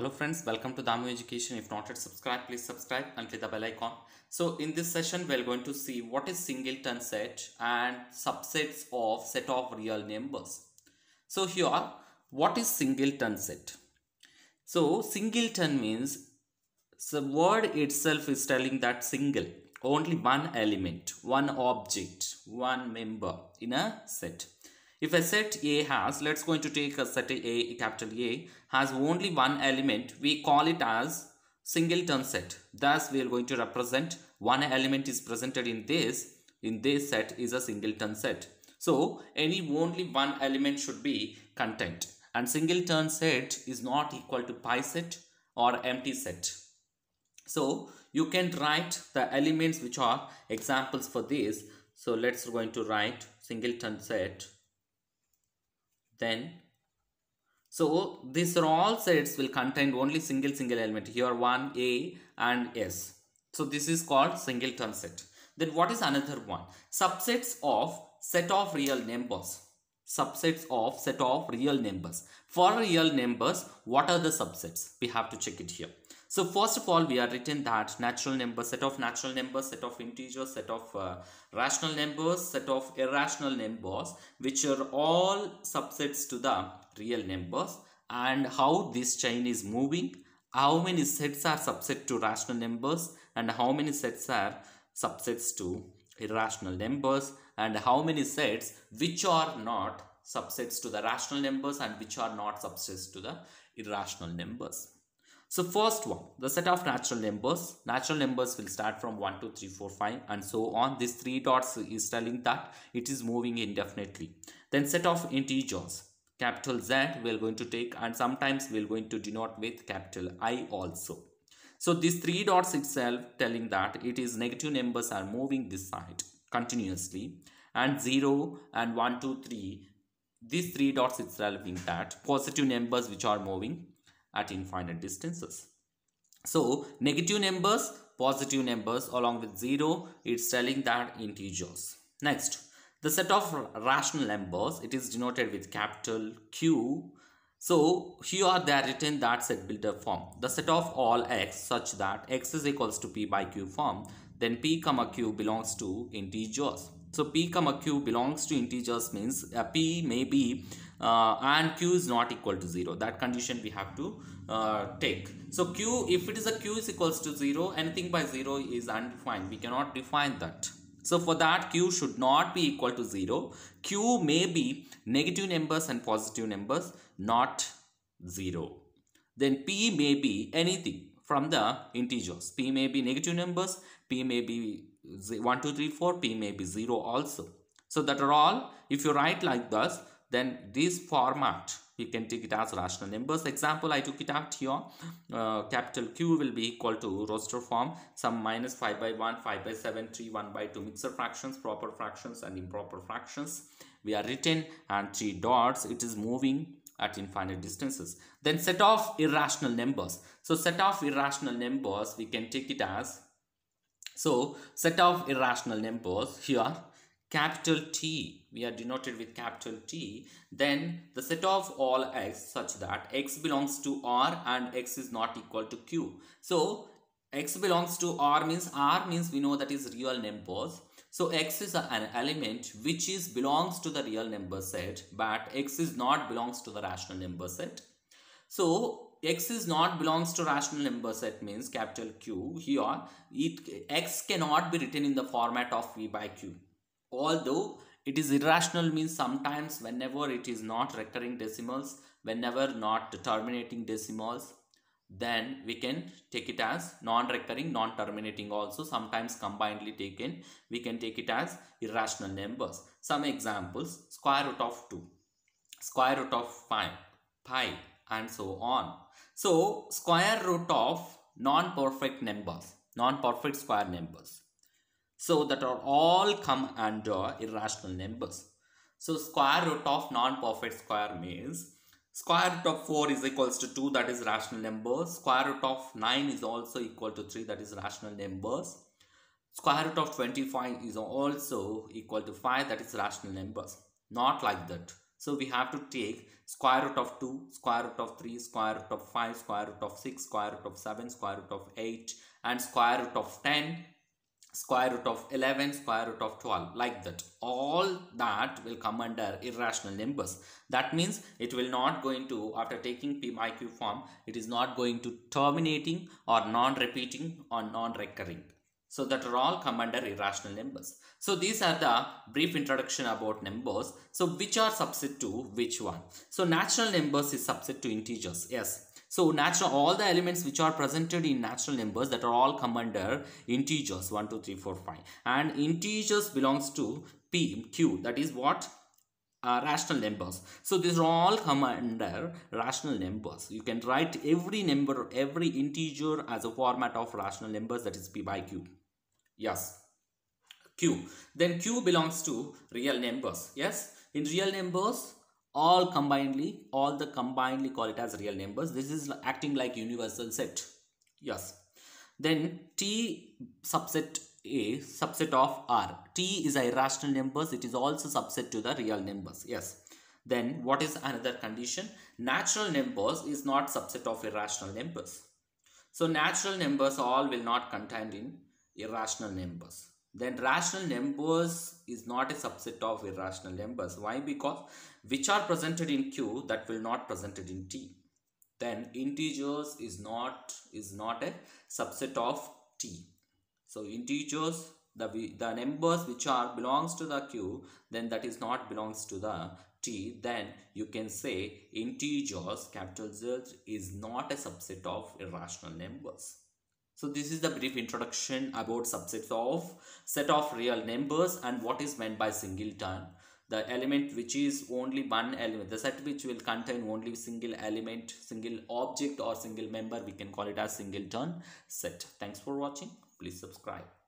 hello friends welcome to damu education if not yet subscribe please subscribe and click the bell icon so in this session we're going to see what is singleton set and subsets of set of real numbers so here what is singleton set so singleton means the word itself is telling that single only one element one object one member in a set if a set A has, let's going to take a set A, capital A, has only one element, we call it as singleton set. Thus, we are going to represent one element is presented in this, in this set is a singleton set. So, any only one element should be content. And singleton set is not equal to pi set or empty set. So, you can write the elements which are examples for this. So, let's going to write singleton set then so these are all sets will contain only single single element here 1 a and s so this is called singleton set then what is another one subsets of set of real numbers subsets of set of real numbers for real numbers what are the subsets we have to check it here so first of all, we are written that natural number, set of natural numbers, set of integers, set of uh, rational numbers, set of irrational numbers, which are all subsets to the real numbers and how this chain is moving, how many sets are subset to rational numbers and how many sets are subsets to irrational numbers and how many sets which are not subsets to the rational numbers and which are not subsets to the irrational numbers. So first one, the set of natural numbers. Natural numbers will start from 1, 2, 3, 4, 5 and so on. These three dots is telling that it is moving indefinitely. Then set of integers. Capital Z we are going to take and sometimes we are going to denote with capital I also. So these three dots itself telling that it is negative numbers are moving this side continuously and 0 and 1, 2, 3 these three dots itself in that positive numbers which are moving at infinite distances. So negative numbers, positive numbers along with 0, it's telling that integers. Next, the set of rational numbers, it is denoted with capital Q. So here they are written that set builder form. The set of all x such that x is equals to p by q form, then p comma q belongs to integers. So p comma q belongs to integers means uh, p may be uh, and q is not equal to 0 that condition we have to uh, take. So q if it is a q is equals to 0 anything by 0 is undefined we cannot define that. So for that q should not be equal to 0 q may be negative numbers and positive numbers not 0. Then p may be anything from the integers p may be negative numbers p may be 1, 2, 3, 4, P may be 0 also. So that are all, if you write like this, then this format, you can take it as rational numbers. Example, I took it out here, uh, capital Q will be equal to roster form, some minus 5 by 1, 5 by 7, 3, 1 by 2 mixer fractions, proper fractions and improper fractions. We are written and 3 dots, it is moving at infinite distances. Then set off irrational numbers. So set off irrational numbers, we can take it as so set of irrational numbers here capital T we are denoted with capital T then the set of all x such that x belongs to R and x is not equal to Q. So x belongs to R means R means we know that is real numbers. So x is an element which is belongs to the real number set but x is not belongs to the rational number set. So x is not belongs to rational number set means capital Q here it x cannot be written in the format of V by Q although it is irrational means sometimes whenever it is not recurring decimals whenever not terminating decimals then we can take it as non-recurring non-terminating also sometimes combinedly taken we can take it as irrational numbers some examples square root of 2 square root of 5 pi and so on. So square root of non-perfect numbers, non-perfect square numbers. So that are all come under irrational numbers. So square root of non-perfect square means square root of 4 is equals to 2 that is rational numbers. Square root of 9 is also equal to 3 that is rational numbers. Square root of 25 is also equal to 5 that is rational numbers. Not like that. So we have to take square root of 2, square root of 3, square root of 5, square root of 6, square root of 7, square root of 8 and square root of 10, square root of 11, square root of 12 like that. All that will come under irrational numbers. That means it will not going to after taking PMIQ form it is not going to terminating or non-repeating or non-recurring. So that are all come under irrational numbers. So these are the brief introduction about numbers. So which are subset to which one? So natural numbers is subset to integers. Yes. So natural all the elements which are presented in natural numbers that are all come under integers 1, 2, 3, 4, 5. And integers belongs to P, Q that is what uh, rational numbers. So these are all come under rational numbers. You can write every number, every integer as a format of rational numbers that is P by Q. Yes. Q. Then Q belongs to real numbers. Yes. In real numbers, all combinedly, all the combinedly call it as real numbers. This is acting like universal set. Yes. Then T subset a subset of R. T is irrational numbers. It is also subset to the real numbers. Yes. Then what is another condition? Natural numbers is not subset of irrational numbers. So natural numbers all will not contained in irrational numbers then rational numbers is not a subset of irrational numbers why because which are presented in q that will not presented in t then integers is not is not a subset of t so integers the the numbers which are belongs to the q then that is not belongs to the t then you can say integers capital z is not a subset of irrational numbers so this is the brief introduction about subsets of set of real numbers and what is meant by singleton. The element which is only one element, the set which will contain only single element, single object or single member, we can call it as singleton set. Thanks for watching. Please subscribe.